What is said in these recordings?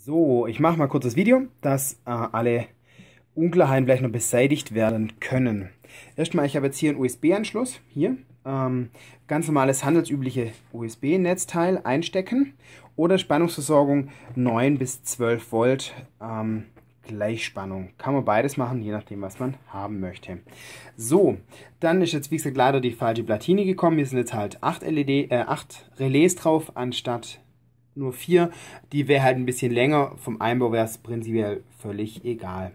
So, ich mache mal kurz das Video, dass äh, alle Unklarheiten vielleicht noch beseitigt werden können. Erstmal, ich habe jetzt hier einen USB-Anschluss, hier, ähm, ganz normales handelsübliche USB-Netzteil einstecken oder Spannungsversorgung 9 bis 12 Volt ähm, Gleichspannung. Kann man beides machen, je nachdem, was man haben möchte. So, dann ist jetzt, wie gesagt, leider die falsche Platine gekommen. Hier sind jetzt halt 8, e äh, 8 Relais drauf, anstatt nur vier. Die wäre halt ein bisschen länger. Vom Einbau wäre es prinzipiell völlig egal.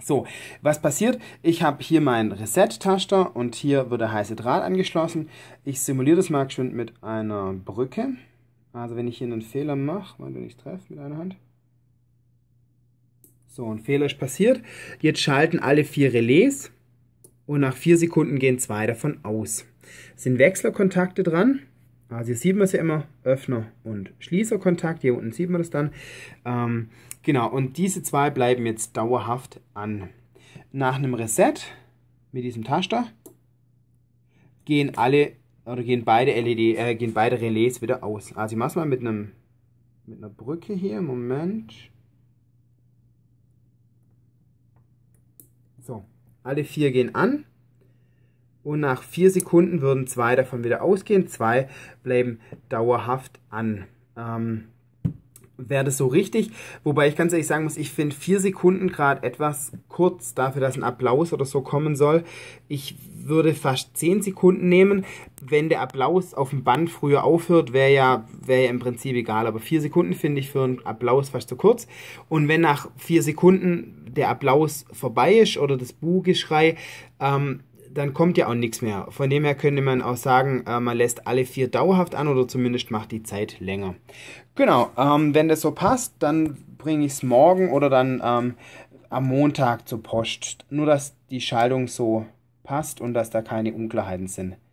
So, was passiert? Ich habe hier meinen Reset-Taster und hier wird der heiße Draht angeschlossen. Ich simuliere das mal schön mit einer Brücke. Also wenn ich hier einen Fehler mache, wann wenn ich treffe mit einer Hand. So, ein Fehler ist passiert. Jetzt schalten alle vier Relais und nach vier Sekunden gehen zwei davon aus. Sind Wechselkontakte dran also hier sieht man es ja immer, Öffner- und Schließerkontakt, hier unten sieht man das dann. Ähm, genau, und diese zwei bleiben jetzt dauerhaft an. Nach einem Reset mit diesem Taster gehen alle oder gehen beide LED, äh, gehen beide Relais wieder aus. Also ich mache es mal mit einem mit einer Brücke hier, Moment. So, alle vier gehen an und nach vier Sekunden würden zwei davon wieder ausgehen, zwei bleiben dauerhaft an. Ähm, Wäre das so richtig? Wobei ich ganz ehrlich sagen muss, ich finde vier Sekunden gerade etwas kurz dafür, dass ein Applaus oder so kommen soll. Ich würde fast zehn Sekunden nehmen. Wenn der Applaus auf dem Band früher aufhört, wäre ja, wär ja im Prinzip egal. Aber vier Sekunden finde ich für einen Applaus fast zu kurz. Und wenn nach vier Sekunden der Applaus vorbei ist oder das Buhgeschrei, ähm, dann kommt ja auch nichts mehr. Von dem her könnte man auch sagen, äh, man lässt alle vier dauerhaft an oder zumindest macht die Zeit länger. Genau, ähm, wenn das so passt, dann bringe ich es morgen oder dann ähm, am Montag zur Post. Nur, dass die Schaltung so passt und dass da keine Unklarheiten sind.